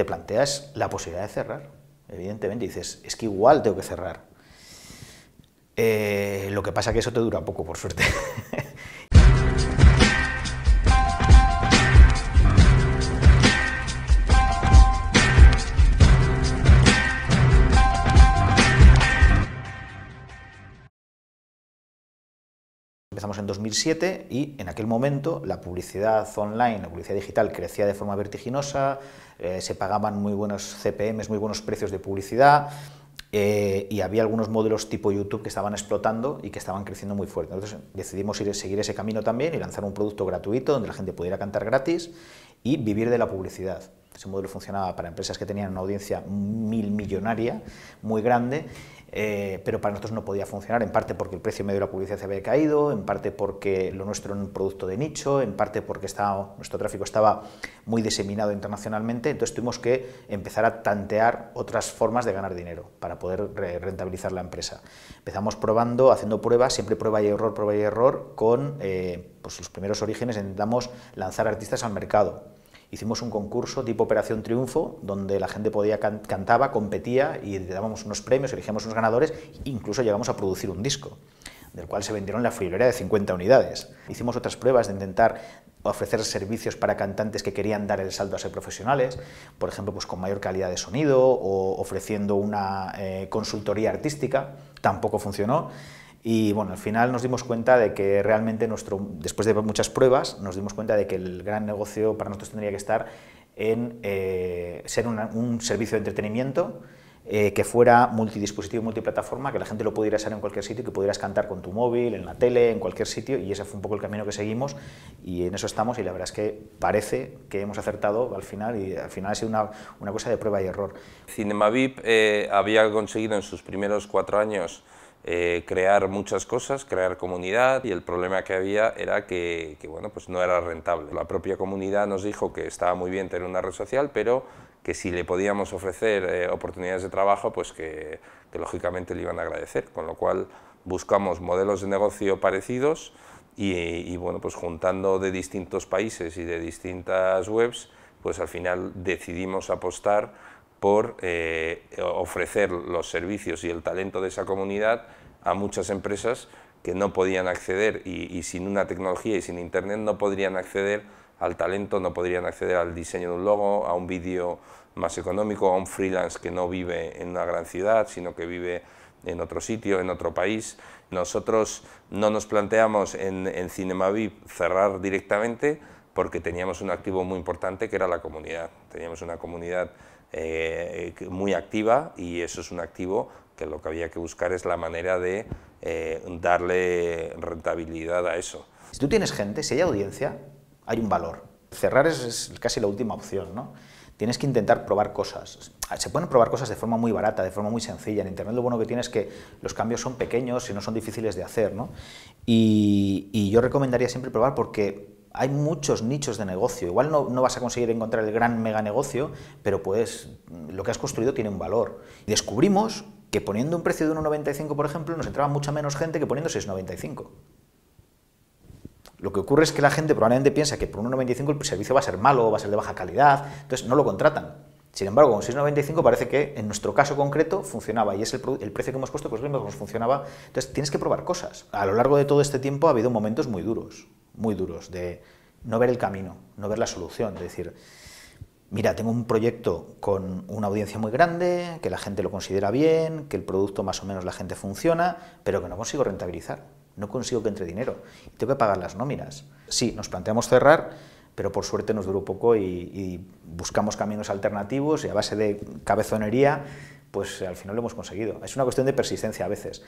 te planteas la posibilidad de cerrar, evidentemente, dices, es que igual tengo que cerrar. Eh, lo que pasa que eso te dura poco, por suerte. empezamos en 2007 y en aquel momento la publicidad online, la publicidad digital crecía de forma vertiginosa, eh, se pagaban muy buenos CPMs, muy buenos precios de publicidad. Eh, y había algunos modelos tipo YouTube que estaban explotando y que estaban creciendo muy fuerte. Entonces decidimos ir, seguir ese camino también y lanzar un producto gratuito donde la gente pudiera cantar gratis y vivir de la publicidad. Ese modelo funcionaba para empresas que tenían una audiencia mil millonaria, muy grande, eh, pero para nosotros no podía funcionar, en parte porque el precio medio de la publicidad se había caído, en parte porque lo nuestro era un producto de nicho, en parte porque nuestro tráfico estaba muy diseminado internacionalmente, entonces tuvimos que empezar a tantear otras formas de ganar dinero para poder rentabilizar la empresa. Empezamos probando, haciendo pruebas, siempre prueba y error, prueba y error, con eh, pues los primeros orígenes intentamos lanzar artistas al mercado hicimos un concurso tipo Operación Triunfo, donde la gente podía cantaba, competía y dábamos unos premios, elegíamos unos ganadores, e incluso llegamos a producir un disco, del cual se vendieron la friolera de 50 unidades. Hicimos otras pruebas de intentar ofrecer servicios para cantantes que querían dar el salto a ser profesionales, por ejemplo, pues con mayor calidad de sonido o ofreciendo una eh, consultoría artística, tampoco funcionó. Y bueno, al final nos dimos cuenta de que realmente nuestro, después de muchas pruebas, nos dimos cuenta de que el gran negocio para nosotros tendría que estar en eh, ser un servicio de entretenimiento eh, que fuera multidispositivo, multiplataforma, que la gente lo pudiera hacer en cualquier sitio, que pudieras cantar con tu móvil, en la tele, en cualquier sitio, y ese fue un poco el camino que seguimos, y en eso estamos, y la verdad es que parece que hemos acertado al final, y al final ha sido una, una cosa de prueba y error. Cinemavip eh, había conseguido en sus primeros cuatro años eh, crear muchas cosas, crear comunidad y el problema que había era que, bueno, pues no era rentable. La propia comunidad nos dijo que estaba muy bien tener una red social, pero que si le podíamos ofrecer eh, oportunidades de trabajo, pues que, lógicamente le iban a agradecer, con lo cual buscamos modelos de negocio parecidos y, y bueno, pues juntando de distintos países y de distintas webs, pues al final decidimos apostar por eh, ofrecer los servicios y el talento de esa comunidad a muchas empresas que no podían acceder y, sin una tecnología y sin Internet no podrían acceder al talento, no podrían acceder al diseño de un logo, a un vídeo más económico, a un freelance que no vive en una gran ciudad, sino que vive en otro sitio, en otro país. Nosotros no nos planteamos en, en CinemaVip cerrar directamente, porque teníamos un activo muy importante que era la comunidad. Teníamos una comunidad eh, muy activa y eso es un activo que lo que había que buscar es la manera de eh, darle rentabilidad a eso. Si tú tienes gente, si hay audiencia, hay un valor. Cerrar es, casi la última opción, ¿no? tienes que intentar probar cosas. Se pueden probar cosas de forma muy barata, de forma muy sencilla. En Internet lo bueno que tiene es que los cambios son pequeños y no son difíciles de hacer. ¿no? Y, y, yo recomendaría siempre probar porque hay muchos nichos de negocio. Igual no, vas a conseguir encontrar el gran mega negocio, pero pues lo que has construido tiene un valor. Y descubrimos que poniendo un precio de 1,95, por ejemplo, nos entraba mucha menos gente que poniendo 6,95. Lo que ocurre es que la gente probablemente piensa que por 1,95 el servicio va a ser malo, va a ser de baja calidad, entonces no lo contratan. Sin embargo, con 6,95 parece que en nuestro caso concreto funcionaba y es el, precio que hemos puesto, pues nos funcionaba. Entonces tienes que probar cosas. A lo largo de todo este tiempo ha habido momentos muy duros muy duros, de no ver el camino, no ver la solución, de decir, mira, tengo un proyecto con una audiencia muy grande, que la gente lo considera bien, que el producto más o menos la gente funciona, pero que no consigo rentabilizar, no consigo que entre dinero, tengo que pagar las nóminas. Sí, nos planteamos cerrar, pero por suerte nos duró poco y, y buscamos caminos alternativos y a base de cabezonería, pues al final lo hemos conseguido. Es una cuestión de persistencia a veces.